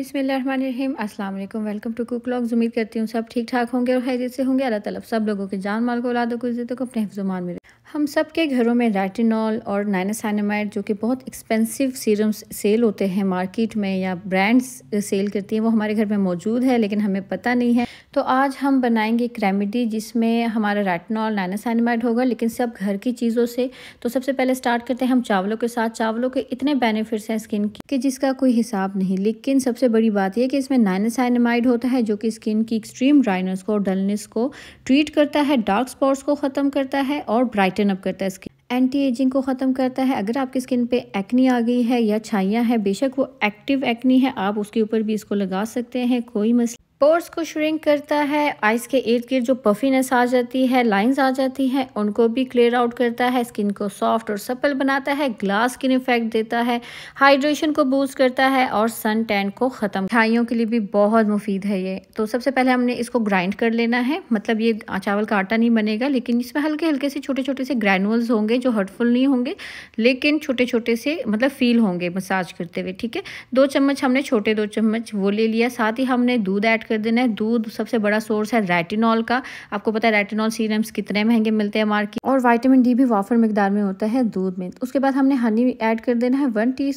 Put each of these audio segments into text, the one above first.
अस्सलाम वालेकुम welcome to cook logs उम्मीद करती हूँ सब ठीक ठाक होंगे और हैरियत से होंगे अल्लाह ताला सब लोगों के जान माल को औलादों को इज्जतों को अपने हिफ़्ज़ो हफ्जुमान में हम सब के घरों में रेटिनॉल और नाइनासाइनमाइड जो कि बहुत एक्सपेंसिव सीरम्स सेल होते हैं मार्केट में या ब्रांड्स सेल करती हैं वो हमारे घर में मौजूद है लेकिन हमें पता नहीं है तो आज हम बनाएंगे एक रेमिडी जिसमें हमारा रेटिनॉल नाइनासाइनमाइड होगा लेकिन सब घर की चीज़ों से तो सबसे पहले स्टार्ट करते हैं हम चावलों के साथ चावलों के इतने बेनिफिट्स हैं स्किन की कि जिसका कोई हिसाब नहीं लेकिन सबसे बड़ी बात यह कि इसमें नाइनासाइनमाइड होता है जो कि स्किन की एक्सट्रीम ड्राइनेस को डलनेस को ट्रीट करता है डार्क स्पॉट्स को ख़त्म करता है और ब्राइट ब्राइटन अप करता है स्किन एंटी एजिंग को ख़त्म करता है अगर आपकी स्किन पे एक्नी आ गई है या छाइयाँ है बेशक वो एक्टिव एक्नी है आप उसके ऊपर भी इसको लगा सकते हैं कोई मसला पोर्स को श्रिंक करता है आइस के इर्द गिर्द जो पफीनेस आ जाती है लाइंस आ जाती हैं उनको भी क्लियर आउट करता है स्किन को सॉफ्ट और सपल बनाता है ग्लास स्किन इफेक्ट देता है हाइड्रेशन को बूस्ट करता है और सन टैन को ख़त्म खाइयों के लिए भी बहुत मुफीद है ये तो सबसे पहले हमने इसको ग्राइंड कर लेना है मतलब ये चावल का आटा नहीं बनेगा लेकिन इसमें हल्के हल्के से छोटे छोटे से ग्रैनुअल्स होंगे जो हर्टफुल नहीं होंगे लेकिन छोटे छोटे से मतलब फील होंगे मसाज करते हुए ठीक है दो चम्मच हमने छोटे दो चम्मच वो ले लिया साथ ही हमने दूध ऐड कर देना है दूध सबसे बड़ा सोर्स है रेटिनॉल का आपको पता है रेटिनॉल सीरम्स कितने महंगे मिलते हैं मार्केट और वाइटामिन डी भी वाफर मकदार में होता है दूध में उसके बाद हमने हनी ऐड कर देना है वन टी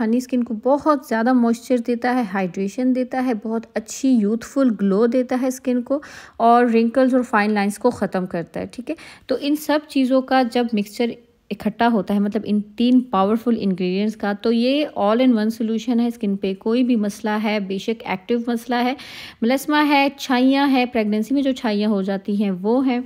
हनी स्किन को बहुत ज़्यादा मॉइस्चर देता है हाइड्रेशन देता है बहुत अच्छी यूथफुल ग्लो देता है स्किन को और रिंकल्स और फाइन लाइन्स को ख़त्म करता है ठीक है तो इन सब चीज़ों का जब मिक्सचर इकट्ठा होता है मतलब इन तीन पावरफुल इंग्रेडिएंट्स का तो ये ऑल इन वन सोल्यूशन है स्किन पे कोई भी मसला है बेशक एक्टिव मसला है मलस्मा है छाइयाँ है प्रेगनेंसी में जो छाइयाँ हो जाती हैं वो हैं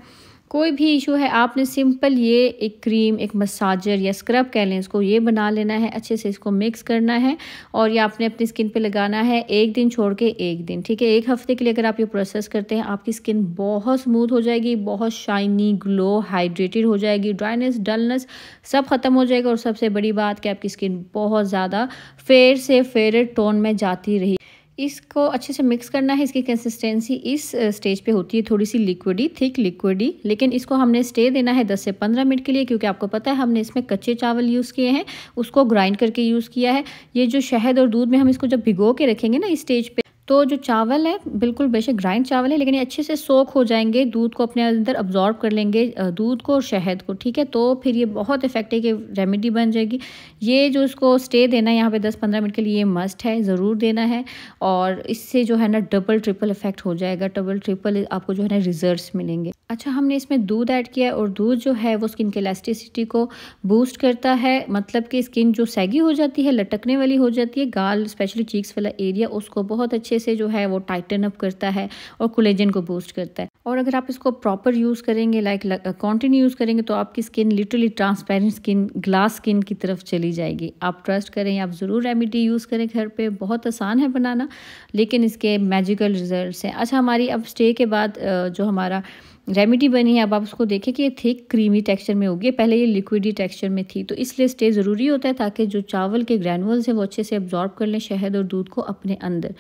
कोई भी इशू है आपने सिंपल ये एक क्रीम एक मसाजर या स्क्रब कह लें इसको ये बना लेना है अच्छे से इसको मिक्स करना है और ये आपने अपनी स्किन पे लगाना है एक दिन छोड़ के एक दिन ठीक है एक हफ्ते के लिए अगर आप ये प्रोसेस करते हैं आपकी स्किन बहुत स्मूथ हो जाएगी बहुत शाइनी ग्लो हाइड्रेटेड हो जाएगी ड्राइनेस डलनेस सब ख़त्म हो जाएगा और सबसे बड़ी बात कि आपकी स्किन बहुत ज़्यादा फेयर से फेयर टोन में जाती रही इसको अच्छे से मिक्स करना है इसकी कंसिस्टेंसी इस स्टेज पे होती है थोड़ी सी लिक्विडी थिक लिक्विडी लेकिन इसको हमने स्टे देना है 10 से 15 मिनट के लिए क्योंकि आपको पता है हमने इसमें कच्चे चावल यूज़ किए हैं उसको ग्राइंड करके यूज़ किया है ये जो शहद और दूध में हम इसको जब भिगो के रखेंगे ना इस स्टेज पर तो जो चावल है बिल्कुल बेशक ग्राइंड चावल है लेकिन ये अच्छे से सोख हो जाएंगे दूध को अपने अंदर अब्जॉर्ब कर लेंगे दूध को और शहद को ठीक है तो फिर ये बहुत इफेक्टिव एक रेमेडी बन जाएगी ये जो इसको स्टे देना है यहाँ पे 10-15 मिनट के लिए ये मस्ट है ज़रूर देना है और इससे जो है ना डबल ट्रिपल इफेक्ट हो जाएगा डबल ट्रिपल आपको जो है ना रिजल्ट मिलेंगे अच्छा हमने इसमें दूध ऐड किया है और दूध जो है वो स्किन के इलास्टिसिटी को बूस्ट करता है मतलब कि स्किन जो सैगी हो जाती है लटकने वाली हो जाती है गाल स्पेशली चीक्स वाला एरिया उसको बहुत अच्छे से जो है वो टाइटन अप करता है और कोलेजन को बूस्ट करता है और अगर आप इसको प्रॉपर यूज़ करेंगे लाइक कॉन्टिन्यू यूज़ करेंगे तो आपकी skin literally transparent skin glass skin की तरफ चली जाएगी आप ट्रस्ट करें आप ज़रूर रेमिडी यूज़ करें घर पर बहुत आसान है बनाना लेकिन इसके मैजिकल रिजल्ट हैं अच्छा हमारी अब स्टे के बाद जो हमारा रेमेडी बनी है अब आप उसको देखें कि ये थिक क्रीमी टेक्सचर में होगी पहले ये लिक्विडी टेक्सचर में थी तो इसलिए स्टे ज़रूरी होता है ताकि जो चावल के ग्रैनुअल्स हैं वो अच्छे से अब्जॉर्ब कर लें शहद और दूध को अपने अंदर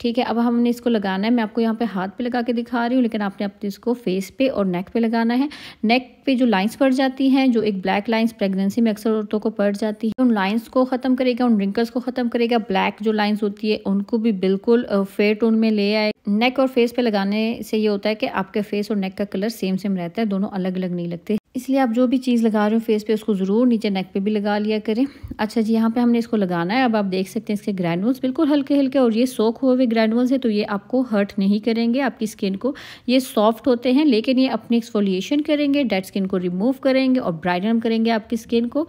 ठीक है अब हमने इसको लगाना है मैं आपको यहाँ पे हाथ पे लगा के दिखा रही हूँ लेकिन आपने अपने इसको फेस पे और नेक पे लगाना है नेक पे जो लाइन्स पड़ जाती हैं जो एक ब्लैक लाइन्स प्रेगनेंसी में अक्सर औरतों को पड़ जाती है उन लाइन्स को ख़त्म करेगा उन रिंकल्स को ख़त्म करेगा ब्लैक जो लाइन्स होती है उनको भी बिल्कुल फेयर टोन में ले आए नेक और फेस पे लगाने से ये होता है कि आपके फेस और नेक का कलर सेम सेम रहता है दोनों अलग अलग नहीं लगते इसलिए आप जो भी चीज़ लगा रहे हो फेस पे उसको ज़रूर नीचे नेक पे भी लगा लिया करें अच्छा जी यहाँ पे हमने इसको लगाना है अब आप देख सकते हैं इसके ग्रैनुल्स बिल्कुल हल्के हल्के और ये सोख हुए हुए ग्रैनुल्स हैं तो ये आपको हर्ट नहीं करेंगे आपकी स्किन को ये सॉफ्ट होते हैं लेकिन ये अपने एक्सफोलिएशन करेंगे डेड स्किन को रिमूव करेंगे और ब्राइटन करेंगे आपकी स्किन को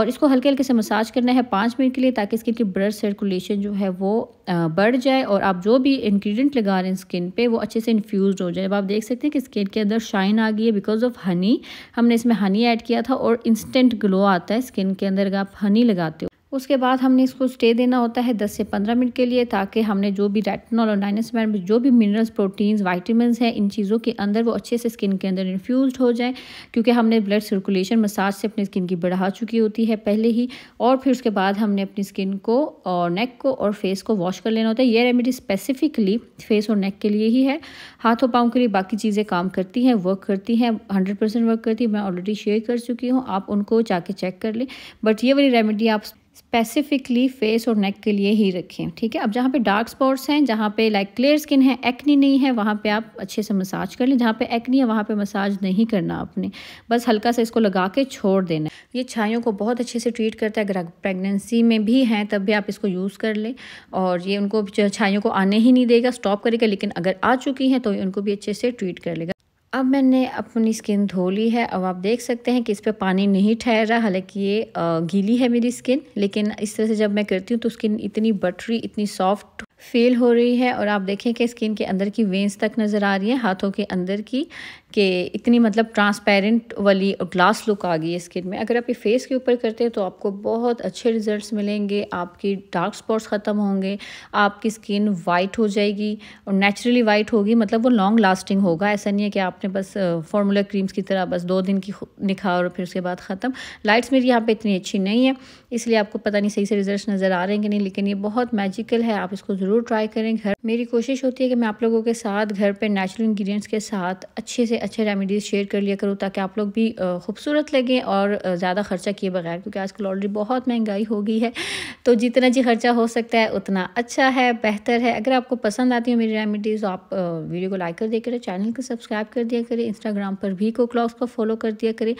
और इसको हल्के हल्के से मसाज करना है पाँच मिनट के लिए ताकि स्किन की ब्लड सर्कुलेशन जो है वो बढ़ जाए और आप जो भी इन्ग्रीडियंट लगा रहे हैं स्किन पर वो अच्छे से इन्फ्यूज़ हो जाए अब आप देख सकते हैं कि स्किन के अंदर शाइन आ गई है बिकॉज ऑफ हनी हम हमने इसमें हनी ऐड किया था और इंस्टेंट ग्लो आता है स्किन के अंदर अगर आप हनी लगाते हो उसके बाद हमने इसको स्टे देना होता है 10 से 15 मिनट के लिए ताकि हमने जो भी रेटिनॉल और डाइनसमैन जो भी मिनरल्स प्रोटीन्स वाइटमिन हैं इन चीज़ों के अंदर वो अच्छे से स्किन के अंदर इन्फ्यूज हो जाए क्योंकि हमने ब्लड सर्कुलेशन मसाज से अपनी स्किन की बढ़ा चुकी होती है पहले ही और फिर उसके बाद हमने अपनी स्किन को और नेक को और फेस को वॉश कर लेना होता है ये रेमेडी स्पेसिफिकली फेस और नेक के लिए ही है हाथों पाँव के लिए बाकी चीज़ें काम करती हैं वर्क करती हैं हंड्रेड वर्क करती है मैं ऑलरेडी शेयर कर चुकी हूँ आप उनको जाके चेक कर लें बट ये वाली रेमेडी आप स्पेसिफिकली फेस और नेक के लिए ही रखें ठीक है अब जहाँ पे डार्क स्पॉट्स हैं जहाँ पे लाइक क्लियर स्किन है एक्नी नहीं है वहाँ पे आप अच्छे से मसाज कर लें जहाँ पे एक्नी है वहाँ पे मसाज नहीं करना आपने बस हल्का सा इसको लगा के छोड़ देना ये छाइयों को बहुत अच्छे से ट्रीट करता है अगर आप प्रेगनेंसी में भी हैं तब भी आप इसको यूज़ कर लें और ये उनको छाइयों को आने ही नहीं देगा स्टॉप करेगा लेकिन अगर आ चुकी हैं तो उनको भी अच्छे से ट्रीट कर लेगा अब मैंने अपनी स्किन धो ली है अब आप देख सकते हैं कि इस पर पानी नहीं ठहर रहा हालांकि ये गीली है मेरी स्किन लेकिन इस तरह से जब मैं करती हूँ तो स्किन इतनी बटरी इतनी सॉफ्ट फील हो रही है और आप देखें कि स्किन के अंदर की वेंस तक नज़र आ रही है हाथों के अंदर की कि इतनी मतलब ट्रांसपेरेंट वाली ग्लास लुक आ गई है स्किन में अगर आप ये फेस के ऊपर करते हैं तो आपको बहुत अच्छे रिजल्ट्स मिलेंगे आपकी डार्क स्पॉट्स ख़त्म होंगे आपकी स्किन वाइट हो जाएगी और नेचुरली वाइट होगी मतलब वो लॉन्ग लास्टिंग होगा ऐसा नहीं है कि आपने बस फार्मूला क्रीम्स की तरह बस दो दिन की निखा और फिर उसके बाद ख़त्म लाइट्स मेरी यहाँ पर इतनी अच्छी नहीं है इसलिए आपको पता नहीं सही से रिजल्ट नज़र आ रहे हैं कि नहीं लेकिन ये बहुत मैजिकल है आप इसको ज़रूर ट्राई करें घर मेरी कोशिश होती है कि मैं आप लोगों के साथ घर पर नेचुरल इन्ग्रीडियंट्स के साथ अच्छे से अच्छे रेमेडीज़ शेयर कर लिया करो ताकि आप लोग भी खूबसूरत लगें और ज़्यादा ख़र्चा किए बगैर क्योंकि आजकल ऑलरेडी बहुत महंगाई हो गई है तो जितना जी खर्चा हो सकता है उतना अच्छा है बेहतर है अगर आपको पसंद आती है मेरी रेमेडीज़ आप वीडियो को लाइक कर दिया करें चैनल को सब्सक्राइब कर दिया करें इंस्टाग्राम पर भी को क्लॉक्स को फॉलो कर दिया करें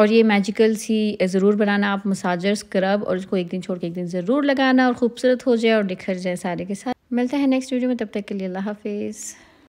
और ये मैजिकल सी ज़रूर बनाना आप मसाजर स्क्रब और इसको एक दिन छोड़ के एक दिन ज़रूर लगाना और खूबसूरत हो जाए और निखर जाए सारे के साथ मिलता है नेक्स्ट वीडियो में तब तक के लिए अल्लाह हाफिज़